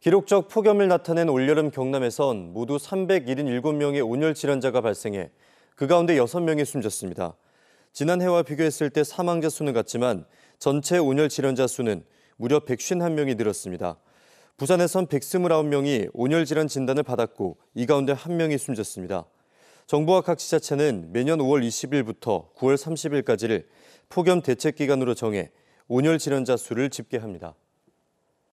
기록적 폭염을 나타낸 올여름 경남에선 모두 377명의 온열 질환자가 발생해 그 가운데 6명이 숨졌습니다. 지난해와 비교했을 때 사망자 수는 같지만 전체 온열 질환자 수는 무려 151명이 늘었습니다. 부산에선 129명이 온열 질환 진단을 받았고 이 가운데 1명이 숨졌습니다. 정부와 각 지자체는 매년 5월 20일부터 9월 30일까지를 폭염 대책 기간으로 정해 온열 질환자 수를 집계합니다.